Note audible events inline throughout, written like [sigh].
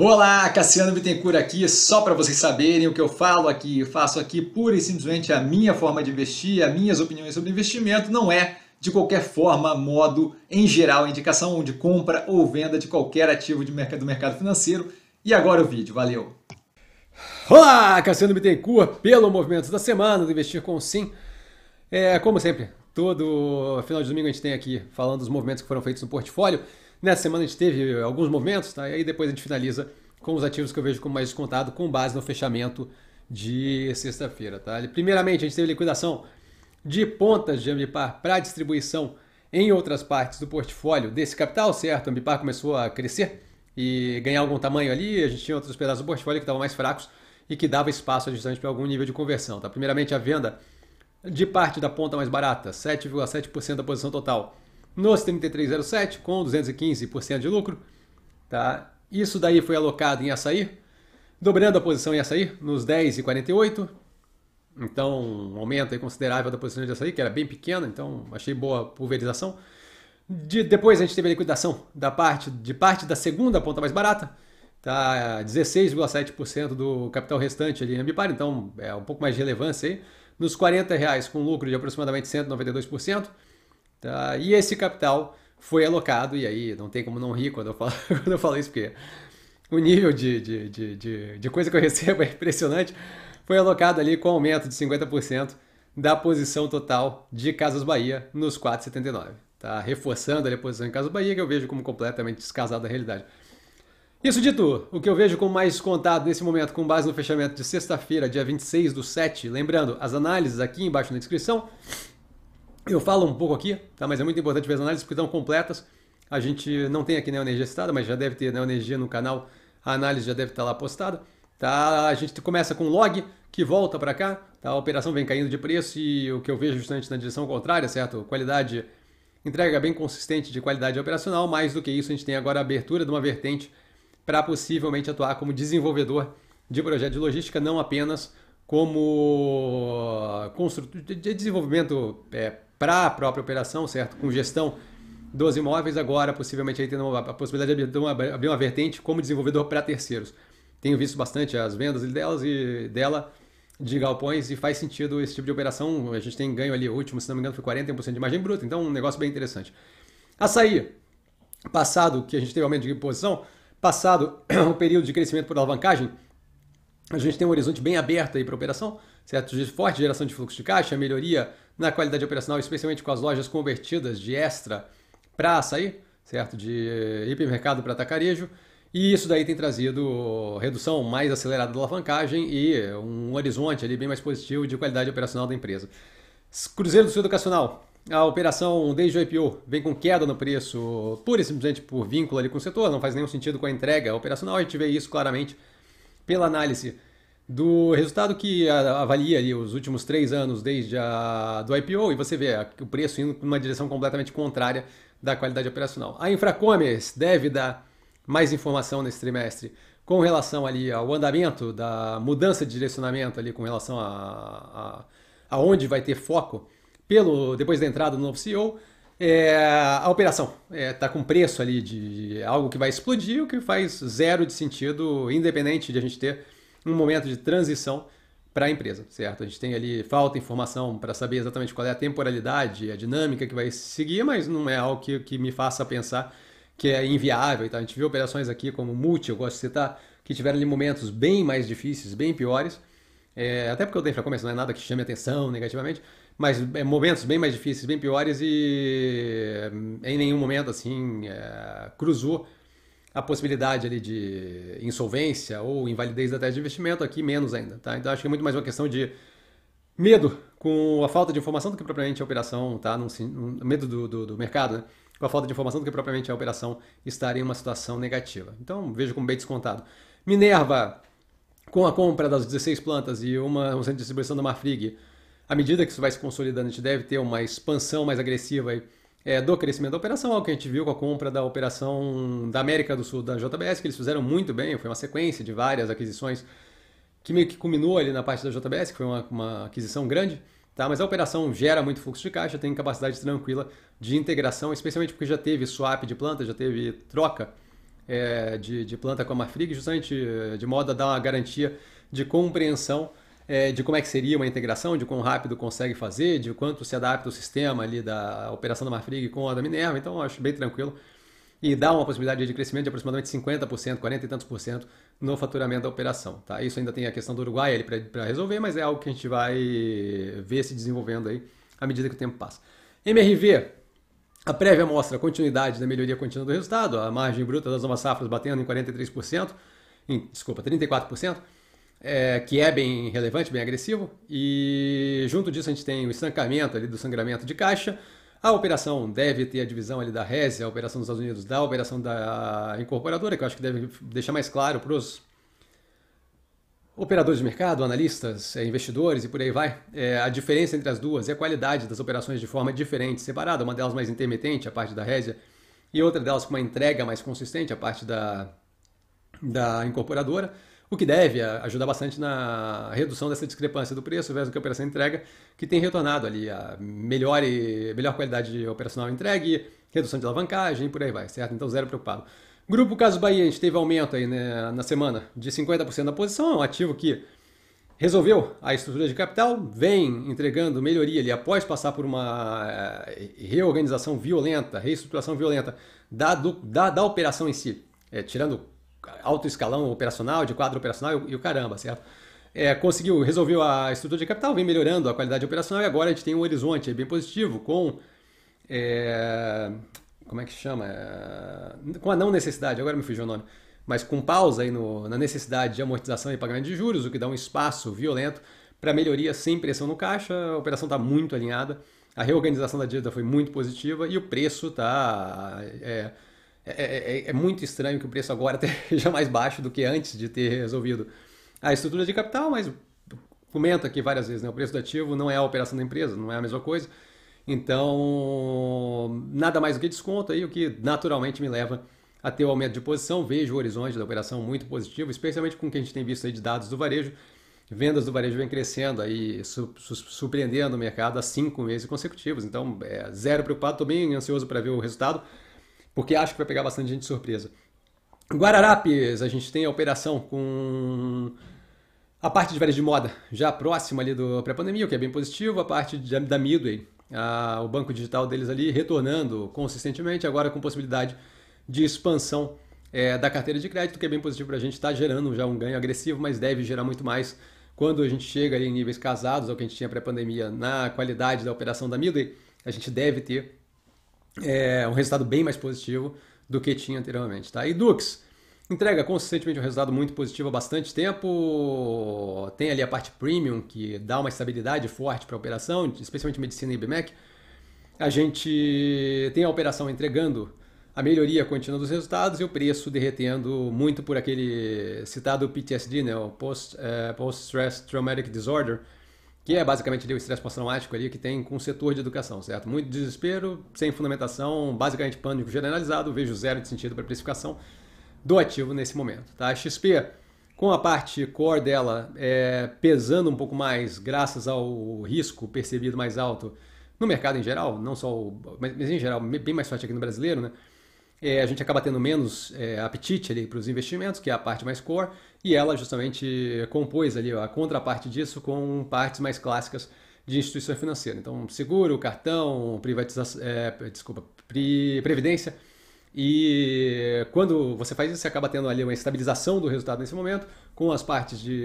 Olá, Cassiano Bittencourt aqui, só para vocês saberem o que eu falo aqui, eu faço aqui pura e simplesmente a minha forma de investir, as minhas opiniões sobre investimento, não é de qualquer forma, modo, em geral, indicação de compra ou venda de qualquer ativo de mercado, do mercado financeiro. E agora o vídeo, valeu! Olá, Cassiano Bittencourt, pelo Movimento da Semana do Investir com Sim. É, como sempre, todo final de domingo a gente tem aqui falando dos movimentos que foram feitos no portfólio. Nessa semana a gente teve eh, alguns momentos, tá? E aí depois a gente finaliza com os ativos que eu vejo como mais descontado, com base no fechamento de sexta-feira, tá? Primeiramente, a gente teve liquidação de pontas de Ambipar para distribuição em outras partes do portfólio desse capital, certo? A Ambipar começou a crescer e ganhar algum tamanho ali, a gente tinha outros pedaços do portfólio que estavam mais fracos e que dava espaço justamente para algum nível de conversão, tá? Primeiramente, a venda de parte da ponta mais barata, 7,7% da posição total nos 3307 com 215% de lucro. Tá? Isso daí foi alocado em açaí, dobrando a posição em açaí nos 10,48. Então, um aumento considerável da posição de açaí, que era bem pequena, então achei boa pulverização. De, depois a gente teve a liquidação da parte, de parte da segunda ponta mais barata, tá 16,7% do capital restante ali na Bipar, então é um pouco mais de relevância aí. Nos R$ reais com lucro de aproximadamente 192%. Tá? E esse capital foi alocado, e aí não tem como não rir quando eu falo, [laughs] quando eu falo isso, porque o nível de, de, de, de, de coisa que eu recebo [laughs] é impressionante. Foi alocado ali com aumento de 50% da posição total de Casas Bahia nos 4,79. Tá reforçando ali a posição em Casas Bahia, que eu vejo como completamente descasada da realidade. Isso dito, o que eu vejo como mais contado nesse momento, com base no fechamento de sexta-feira, dia 26 do 7, lembrando, as análises aqui embaixo na descrição, eu falo um pouco aqui, tá? mas é muito importante ver as análises porque estão completas. A gente não tem aqui Neoenergia citada, mas já deve ter Neoenergia no canal, a análise já deve estar lá postada. Tá? A gente começa com log, que volta para cá, tá? a operação vem caindo de preço e o que eu vejo justamente na direção contrária, certo? Qualidade, entrega bem consistente de qualidade operacional, mais do que isso a gente tem agora a abertura de uma vertente para possivelmente atuar como desenvolvedor de projeto de logística, não apenas como construtor de desenvolvimento é, para a própria operação, certo? Com gestão dos imóveis, agora possivelmente aí tendo uma, a possibilidade de uma, abrir uma vertente como desenvolvedor para terceiros. Tenho visto bastante as vendas delas e dela de galpões e faz sentido esse tipo de operação. A gente tem ganho ali, o último, se não me engano, foi 41% de margem bruta, então um negócio bem interessante. Açaí, passado que a gente teve aumento de posição, passado [coughs] o período de crescimento por alavancagem, a gente tem um horizonte bem aberto aí para operação, certo? De forte geração de fluxo de caixa, melhoria na qualidade operacional, especialmente com as lojas convertidas de extra para açaí, certo? De eh, hipermercado para atacarejo. E isso daí tem trazido redução mais acelerada da alavancagem e um horizonte ali bem mais positivo de qualidade operacional da empresa. Cruzeiro do Sul Educacional. A operação desde o IPO vem com queda no preço, pura e simplesmente por vínculo ali com o setor, não faz nenhum sentido com a entrega operacional. A gente vê isso claramente pela análise do resultado que avalia ali os últimos três anos desde a do IPO e você vê o preço indo numa direção completamente contrária da qualidade operacional. A Infracommerce deve dar mais informação nesse trimestre com relação ali ao andamento da mudança de direcionamento ali com relação a, a, a onde vai ter foco pelo depois da entrada do novo CEO. É, a operação está é, tá com preço ali de algo que vai explodir, o que faz zero de sentido, independente de a gente ter um momento de transição para a empresa, certo? A gente tem ali falta de informação para saber exatamente qual é a temporalidade, a dinâmica que vai seguir, mas não é algo que, que me faça pensar que é inviável. A gente viu operações aqui como Multi, eu gosto de citar, que tiveram ali momentos bem mais difíceis, bem piores, é, até porque o para começar não é nada que chame atenção negativamente, mas é, momentos bem mais difíceis, bem piores e em nenhum momento assim é, cruzou a possibilidade ali de insolvência ou invalidez da tese de investimento, aqui menos ainda, tá? Então acho que é muito mais uma questão de medo com a falta de informação do que propriamente a operação, tá? Num, num, medo do, do, do mercado, né? com a falta de informação do que propriamente a operação estar em uma situação negativa. Então, vejo como bem descontado. Minerva, com a compra das 16 plantas e uma, um centro de distribuição da Marfrig, à medida que isso vai se consolidando, a gente deve ter uma expansão mais agressiva é, do crescimento da operação, ao é que a gente viu com a compra da operação da América do Sul da JBS, que eles fizeram muito bem, foi uma sequência de várias aquisições que meio que culminou ali na parte da JBS, que foi uma, uma aquisição grande. Tá? Mas a operação gera muito fluxo de caixa, tem capacidade tranquila de integração, especialmente porque já teve swap de planta, já teve troca é, de, de planta com a Marfrig, justamente eh, de modo a dar uma garantia de compreensão é, de como é que seria uma integração, de quão rápido consegue fazer, de quanto se adapta o sistema ali da operação da Marfrig com a da Minerva, então acho bem tranquilo. E dá uma possibilidade de crescimento de aproximadamente 50%, 40 e tantos por cento no faturamento da operação. Tá? Isso ainda tem a questão do Uruguai ali para resolver, mas é algo que a gente vai ver se desenvolvendo aí à medida que o tempo passa. MRV, a prévia mostra a continuidade da melhoria contínua do resultado, a margem bruta das novas safras batendo em 43%, em, desculpa, 34%, é, que é bem relevante, bem agressivo, e junto disso a gente tem o estancamento ali do sangramento de caixa. A operação deve ter a divisão ali da Resi, a operação dos Estados Unidos, da operação da incorporadora, que eu acho que deve deixar mais claro para os operadores de mercado, analistas, é, investidores e por aí vai. É, a diferença entre as duas é a qualidade das operações de forma diferente, separada, uma delas mais intermitente, a parte da Resi, e outra delas com uma entrega mais consistente, a parte da, da incorporadora o que deve ajudar bastante na redução dessa discrepância do preço versus o que a operação entrega, que tem retornado ali a melhor, e, melhor qualidade operacional entregue, redução de alavancagem por aí vai, certo? Então, zero preocupado. Grupo Caso Bahia, a gente teve aumento aí né, na semana de 50% da posição, é um ativo que resolveu a estrutura de capital, vem entregando melhoria ali após passar por uma eh, reorganização violenta, reestruturação violenta da, do, da, da operação em si, é, tirando alto escalão operacional, de quadro operacional e, o caramba, certo? É, conseguiu, resolveu a estrutura de capital, vem melhorando a qualidade operacional e agora a gente tem um horizonte bem positivo com. É, como é que chama? É, com a não necessidade, agora me fugiu o nome, mas com pausa aí no, na necessidade de amortização e pagamento de juros, o que dá um espaço violento para melhoria sem pressão no caixa. A operação está muito alinhada, a reorganização da dívida foi muito positiva e o preço está. É, é é, é, é, muito estranho que o preço agora [laughs] esteja mais baixo do que antes de ter resolvido a estrutura de capital, mas comento aqui várias vezes, né? o preço do ativo não é a operação da empresa, não é a mesma coisa. Então, nada mais do que desconto aí, o que naturalmente me leva a ter o um aumento de posição. Vejo o horizonte da operação muito positivo, especialmente com o que a gente tem visto aí de dados do varejo. Vendas do varejo vem crescendo aí, su su surpreendendo o mercado há cinco meses consecutivos. Então, é, zero preocupado, estou bem ansioso para ver o resultado porque acho que vai pegar bastante gente de surpresa. Guararapes, a gente tem a operação com a parte de velhas de moda, já próxima ali do pré-pandemia, o que é bem positivo, a parte de, da Midway, a, o banco digital deles ali retornando consistentemente, agora com possibilidade de expansão é, da carteira de crédito, que é bem positivo para a gente, está gerando já um ganho agressivo, mas deve gerar muito mais quando a gente chega ali em níveis casados, ao que a gente tinha pré-pandemia, na qualidade da operação da Midway, a gente deve ter é, um resultado bem mais positivo do que tinha anteriormente. Tá? E Dux, entrega consistentemente um resultado muito positivo há bastante tempo, tem ali a parte premium que dá uma estabilidade forte para a operação, especialmente medicina e BMEC. A gente tem a operação entregando a melhoria contínua dos resultados e o preço derretendo muito por aquele citado PTSD, né? o Post, é, Post Stress Traumatic Disorder, que é basicamente ali o estresse pós-traumático ali que tem com o setor de educação, certo? Muito desespero, sem fundamentação, basicamente pânico generalizado, vejo zero de sentido para precificação do ativo nesse momento, tá? A XP, com a parte core dela é, pesando um pouco mais, graças ao risco percebido mais alto no mercado em geral, não só, o, mas, mas em geral, bem mais forte aqui no brasileiro, né? É, a gente acaba tendo menos é, apetite ali para os investimentos, que é a parte mais core, e ela justamente compôs ali a contraparte disso com partes mais clássicas de instituição financeira. Então, seguro, cartão, privatização, é, desculpa, previdência. E quando você faz isso, você acaba tendo ali uma estabilização do resultado nesse momento, com as partes de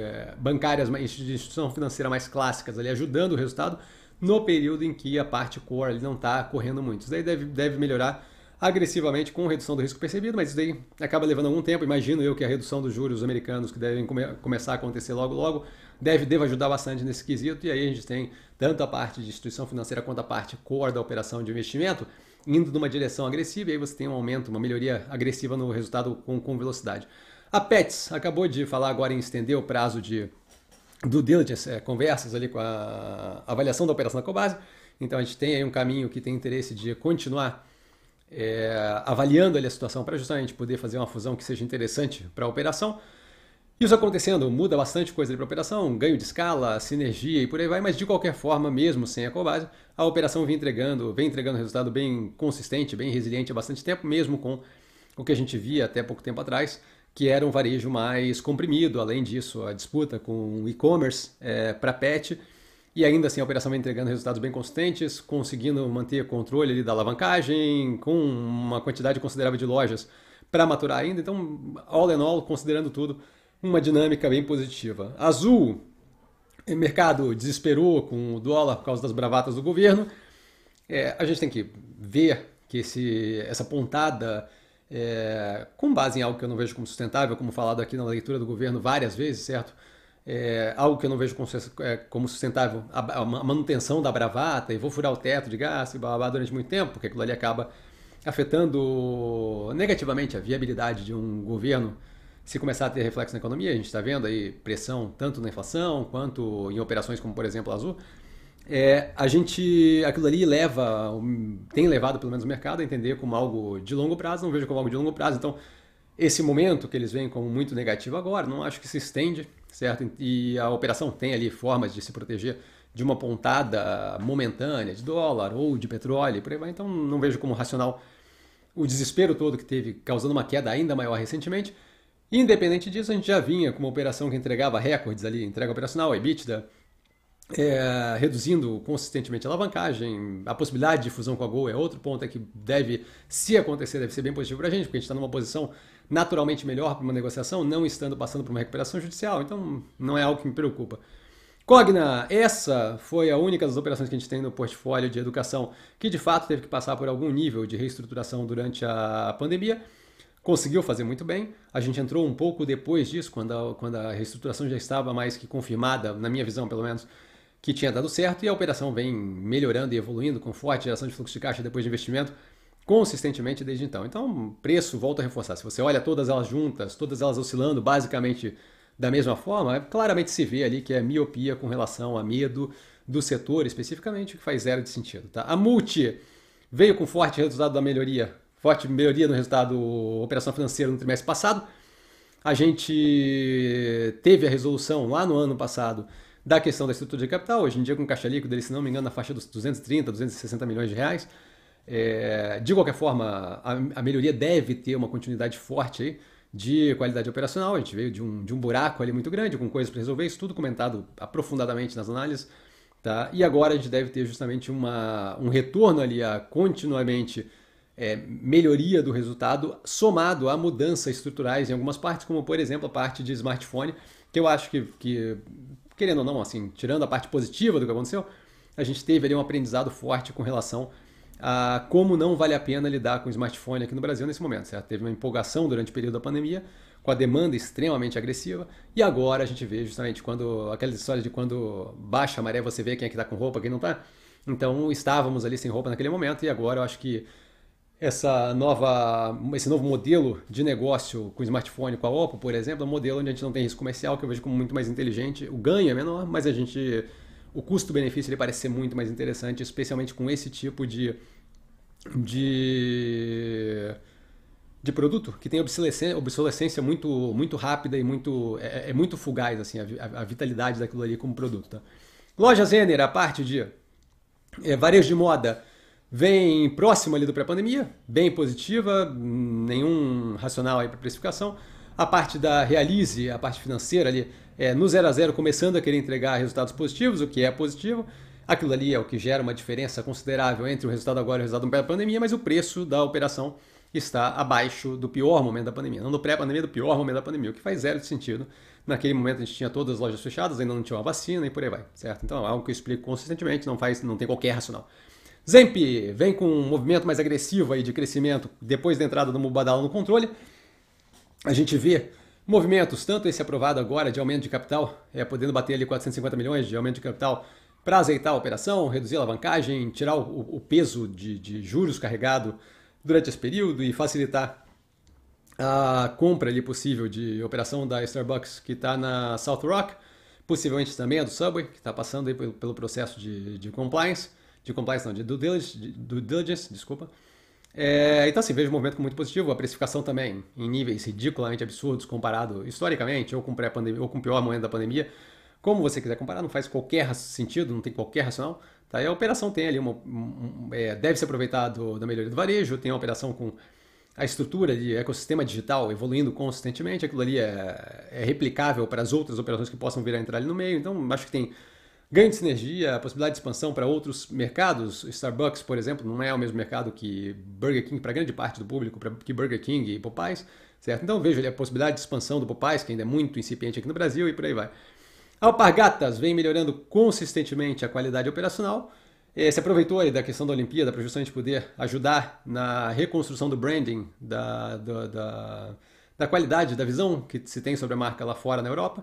eh, bancárias de instituição financeira mais clássicas ali ajudando o resultado no período em que a parte core não está correndo muito. Isso daí deve, deve melhorar agressivamente com redução do risco percebido, mas isso daí acaba levando algum tempo. Imagino eu que a redução dos juros americanos, que devem come começar a acontecer logo logo, deve, deve ajudar bastante nesse quesito. E aí a gente tem tanto a parte de instituição financeira quanto a parte core da operação de investimento indo numa direção agressiva, e aí você tem um aumento, uma melhoria agressiva no resultado com, com velocidade. A Pets acabou de falar agora em estender o prazo de do diligence, é, conversas ali com a avaliação da operação da Cobase. Então a gente tem aí um caminho que tem interesse de continuar é, avaliando ali a situação para justamente poder fazer uma fusão que seja interessante para a operação. Isso acontecendo, muda bastante coisa para a operação, ganho de escala, sinergia e por aí vai, mas de qualquer forma, mesmo sem a Cobase, a operação vem entregando, vem entregando resultado bem consistente, bem resiliente há bastante tempo, mesmo com o que a gente via até pouco tempo atrás, que era um varejo mais comprimido. Além disso, a disputa com o e-commerce é, para pet e ainda assim a operação vem entregando resultados bem consistentes, conseguindo manter controle ali da alavancagem, com uma quantidade considerável de lojas para maturar ainda. Então, all in all, considerando tudo, uma dinâmica bem positiva. Azul, o mercado desesperou com o dólar por causa das bravatas do governo. É, a gente tem que ver que esse, essa pontada, é, com base em algo que eu não vejo como sustentável, como falado aqui na leitura do governo várias vezes, certo? é, algo que eu não vejo como, é, sustentável, a, manutenção da bravata, e vou furar o teto de gás e babá durante muito tempo, porque aquilo ali acaba afetando negativamente a viabilidade de um governo se começar a ter reflexo na economia. A gente está vendo aí pressão tanto na inflação quanto em operações como, por exemplo, a Azul. É, a gente, aquilo ali leva, tem levado pelo menos o mercado a entender como algo de longo prazo, não vejo como algo de longo prazo. Então, esse momento que eles veem como muito negativo agora, não acho que se estende certo? E a operação tem ali formas de se proteger de uma pontada momentânea de dólar ou de petróleo, por aí vai. Então não vejo como racional o desespero todo que teve, causando uma queda ainda maior recentemente. Independente disso, a gente já vinha com uma operação que entregava recordes ali, entrega operacional, EBITDA, é, reduzindo consistentemente a alavancagem. A possibilidade de fusão com a Gol é outro ponto é que deve, se acontecer, deve ser bem positivo para a gente, porque a gente está numa posição naturalmente melhor para uma negociação, não estando passando por uma recuperação judicial, então não é algo que me preocupa. Cogna, essa foi a única das operações que a gente tem no portfólio de educação que de fato teve que passar por algum nível de reestruturação durante a pandemia. Conseguiu fazer muito bem. A gente entrou um pouco depois disso, quando a, quando a reestruturação já estava mais que confirmada, na minha visão pelo menos, que tinha dado certo, e a operação vem melhorando e evoluindo com forte geração de fluxo de caixa depois de investimento consistentemente desde então. Então, preço, volto a reforçar, se você olha todas elas juntas, todas elas oscilando basicamente da mesma forma, é, claramente se vê ali que é miopia com relação a medo do setor especificamente, que faz zero de sentido. Tá? A multi veio com forte resultado da melhoria, forte melhoria no resultado operação financeira no trimestre passado. A gente teve a resolução lá no ano passado da questão da estrutura de capital, hoje em dia com caixa líquido, se não me engano, na faixa dos 230, 260 milhões de reais. É, de qualquer forma, a, a, melhoria deve ter uma continuidade forte aí de qualidade operacional. A gente veio de um, de um buraco ali muito grande, com coisas para resolver, isso tudo comentado aprofundadamente nas análises. Tá? E agora a gente deve ter justamente uma, um retorno ali a continuamente é, melhoria do resultado, somado a mudanças estruturais em algumas partes, como por exemplo a parte de smartphone, que eu acho que, que querendo ou não, assim, tirando a parte positiva do que aconteceu, a gente teve ali um aprendizado forte com relação ah, como não vale a pena lidar com smartphone aqui no Brasil nesse momento. Certo? Teve uma empolgação durante o período da pandemia, com a demanda extremamente agressiva, e agora a gente vê justamente quando aquelas histórias de quando baixa a maré você vê quem é que está com roupa, quem não está. Então estávamos ali sem roupa naquele momento e agora eu acho que essa nova, esse novo modelo de negócio com smartphone, com a Oppo, por exemplo, é um modelo onde a gente não tem risco comercial, que eu vejo como muito mais inteligente. O ganho é menor, mas a gente o custo-benefício ele parece ser muito mais interessante, especialmente com esse tipo de, de, de produto que tem obsolescência, obsolescência muito, muito rápida e muito, é, é, é muito fugaz assim, a, a, vitalidade daquilo ali como produto. Tá? Loja Zener, a parte de é, varejo de moda, vem próxima ali do pré-pandemia, bem positiva, nenhum racional aí para precificação. A parte da Realize, a parte financeira ali, é, no 0 a 0 começando a querer entregar resultados positivos, o que é positivo. Aquilo ali é o que gera uma diferença considerável entre o resultado agora e o resultado pré pandemia, mas o preço da operação está abaixo do pior momento da pandemia, não do pré-pandemia, do pior momento da pandemia, o que faz zero de sentido. Naquele momento a gente tinha todas as lojas fechadas, ainda não tinha uma vacina e por aí vai, certo? Então é algo que eu explico consistentemente, não faz, não tem qualquer racional. Zemp vem com um movimento mais agressivo aí de crescimento depois da entrada do Mubadala no controle. A gente vê Movimentos, tanto esse aprovado agora de aumento de capital, é podendo bater ali 450 milhões de aumento de capital para azeitar a operação, reduzir a alavancagem, tirar o, o peso de, de, juros carregado durante esse período e facilitar a compra ali possível de operação da Starbucks que está na South Rock, possivelmente também a do Subway, que está passando pelo, pelo, processo de, de compliance, de compliance não, de due diligence, de, due diligence desculpa, é, então, assim, vejo o movimento como muito positivo. A precificação também em níveis ridiculamente absurdos comparado historicamente ou com, pré ou com o pior momento da pandemia. Como você quiser comparar, não faz qualquer sentido, não tem qualquer racional. Tá? E a operação tem ali uma. Um, é, deve se aproveitar do, da melhoria do varejo, tem uma operação com a estrutura de ecossistema digital evoluindo consistentemente. Aquilo ali é, é replicável para as outras operações que possam vir a entrar ali no meio. Então, acho que tem ganho de sinergia, a possibilidade de expansão para outros mercados. Starbucks, por exemplo, não é o mesmo mercado que Burger King para grande parte do público, que Burger King e Popeyes, certo? Então veja ali a possibilidade de expansão do Popeyes, que ainda é muito incipiente aqui no Brasil e por aí vai. Alpargatas vem melhorando consistentemente a qualidade operacional. É, se aproveitou aí da questão da Olimpíada para justamente poder ajudar na reconstrução do branding, da, da, da, da qualidade, da visão que se tem sobre a marca lá fora na Europa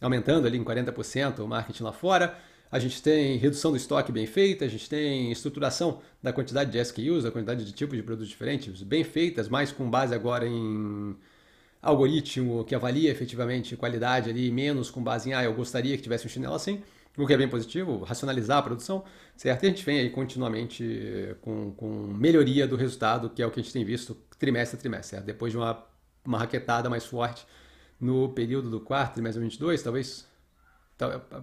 aumentando ali em 40% o marketing lá fora, a gente tem redução do estoque bem feita, a gente tem estruturação da quantidade de SKUs, da quantidade de tipos de produtos diferentes bem feitas, mais com base agora em algoritmo que avalia efetivamente qualidade ali, menos com base em, ah, eu gostaria que tivesse um chinelo assim, o que é bem positivo, racionalizar a produção, certo? E a gente vem aí continuamente com, com melhoria do resultado, que é o que a gente tem visto trimestre a trimestre, certo? Depois de uma, uma raquetada mais forte no período do quarto trimestre 22, talvez,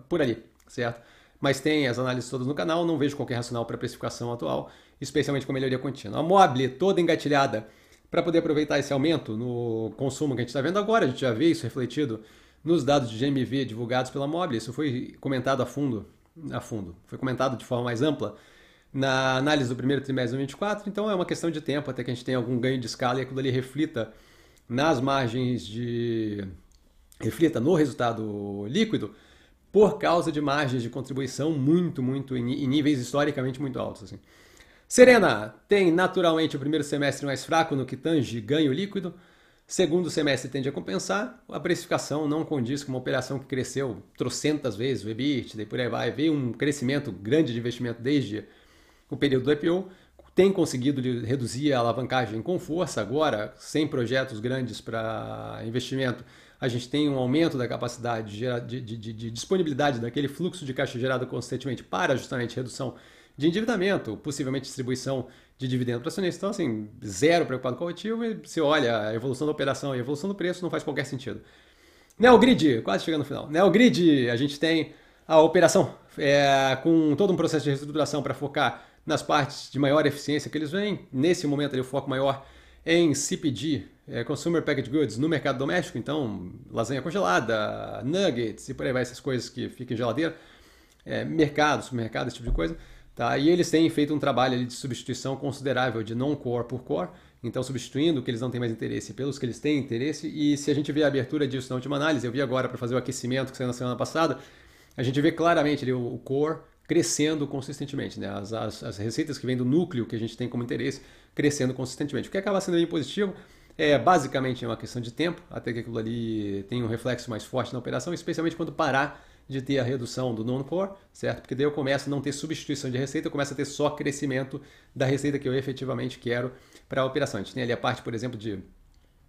por ali, certo? Mas tem as análises todas no canal, não vejo qualquer racional para a precificação atual, especialmente com melhoria contínua. A Mobile toda engatilhada para poder aproveitar esse aumento no consumo que a gente está vendo agora, a gente já vê isso refletido nos dados de GMV divulgados pela Mobile, isso foi comentado a fundo, a fundo, foi comentado de forma mais ampla na análise do primeiro trimestre de 2024, então é uma questão de tempo até que a gente tenha algum ganho de escala e aquilo ali reflita nas margens de. reflita no resultado líquido por causa de margens de contribuição muito, muito em níveis historicamente muito altos. Assim. Serena tem naturalmente o primeiro semestre mais fraco no que tange ganho líquido. Segundo semestre tende a compensar, a precificação não condiz com uma operação que cresceu trocentas vezes o EBIT, daí por aí vai, veio um crescimento grande de investimento desde o período do IPO, tem conseguido reduzir a alavancagem com força agora, sem projetos grandes para investimento. A gente tem um aumento da capacidade de, de, de, de, disponibilidade daquele fluxo de caixa gerado constantemente para justamente redução de endividamento, possivelmente distribuição de dividendo para acionistas. Então, assim, zero preocupado com o ativo e se olha a evolução da operação e a evolução do preço, não faz qualquer sentido. Neogrid, quase chegando no final. Neogrid, a gente tem a operação é, com todo um processo de reestruturação para focar nas partes de maior eficiência que eles vêm Nesse momento, ali, o foco maior é em CPG, é, Consumer Packaged Goods, no mercado doméstico. Então, lasanha congelada, nuggets e por aí vai, essas coisas que ficam em geladeira. É, mercado, supermercado, esse tipo de coisa. Tá? E eles têm feito um trabalho ali, de substituição considerável de non-core por core, então substituindo o que eles não têm mais interesse pelos que eles têm interesse. E se a gente vê a abertura disso na última análise, eu vi agora para fazer o aquecimento que saiu na semana passada, a gente vê claramente ali o core crescendo consistentemente, né? As, as, as, receitas que vêm do núcleo que a gente tem como interesse crescendo consistentemente. O que acaba sendo bem positivo é basicamente é uma questão de tempo, até que aquilo ali tenha um reflexo mais forte na operação, especialmente quando parar de ter a redução do non-core, certo? Porque daí eu começo a não ter substituição de receita, eu começo a ter só crescimento da receita que eu efetivamente quero para a operação. A gente tem ali a parte, por exemplo, de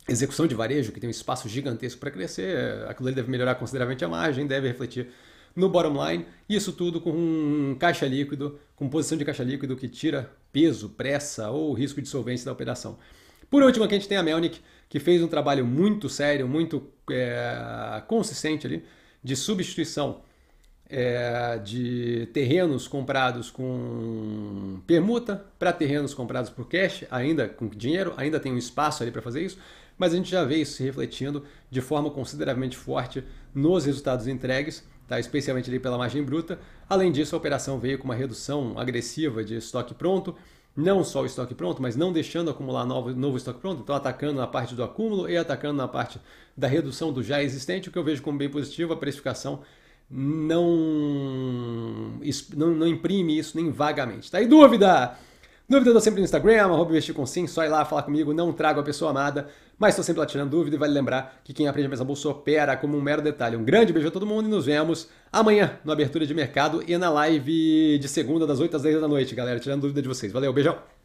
execução de varejo, que tem um espaço gigantesco para crescer, é, aquilo ali deve melhorar consideravelmente a margem, deve refletir no bottom line. Isso tudo com um caixa líquido, com posição de caixa líquido que tira peso, pressa ou risco de solvência da operação. Por último, aqui a gente tem a Melnick, que fez um trabalho muito sério, muito é, consistente ali, de substituição é, de terrenos comprados com permuta para terrenos comprados por cash, ainda com dinheiro, ainda tem um espaço ali para fazer isso, mas a gente já vê isso se refletindo de forma consideravelmente forte nos resultados entregues tá? especialmente ali pela margem bruta. Além disso, a operação veio com uma redução agressiva de estoque pronto, não só o estoque pronto, mas não deixando acumular novo, novo estoque pronto, então atacando na parte do acúmulo e atacando na parte da redução do já existente, o que eu vejo como bem positivo, a precificação não, não, não imprime isso nem vagamente. Tá aí dúvida? Dúvida eu dou sempre no Instagram, arroba investir com sim, só ir lá falar comigo, não trago a pessoa amada, mas estou sempre lá tirando dúvida e vale lembrar que quem aprende a pensar bolsa opera como um mero detalhe. Um grande beijo a todo mundo e nos vemos amanhã no Abertura de Mercado e na live de segunda das 8 às 10 da noite, galera, tirando dúvida de vocês. Valeu, beijão!